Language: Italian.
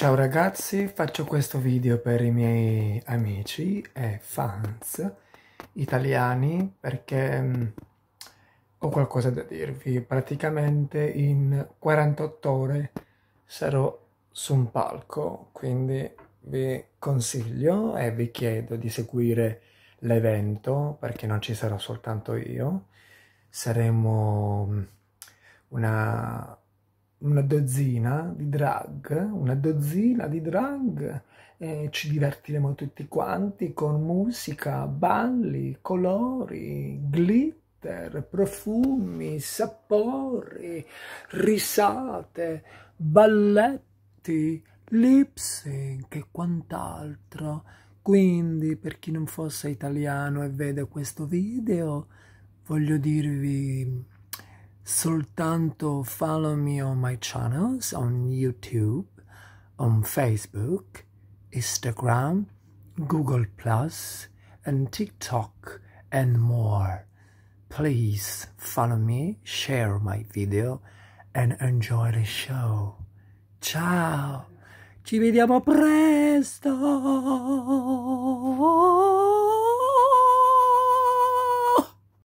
Ciao ragazzi, faccio questo video per i miei amici e fans italiani perché mm, ho qualcosa da dirvi. Praticamente in 48 ore sarò su un palco, quindi vi consiglio e vi chiedo di seguire l'evento perché non ci sarò soltanto io. Saremo mm, una una dozzina di drag, una dozzina di drag, e ci divertiremo tutti quanti con musica, balli, colori, glitter, profumi, sapori, risate, balletti, lip sync e quant'altro. Quindi, per chi non fosse italiano e vede questo video, voglio dirvi soltanto follow me on my channels on YouTube, on Facebook, Instagram, Google Plus, and TikTok, and more. Please follow me, share my video, and enjoy the show. Ciao! Ci vediamo presto!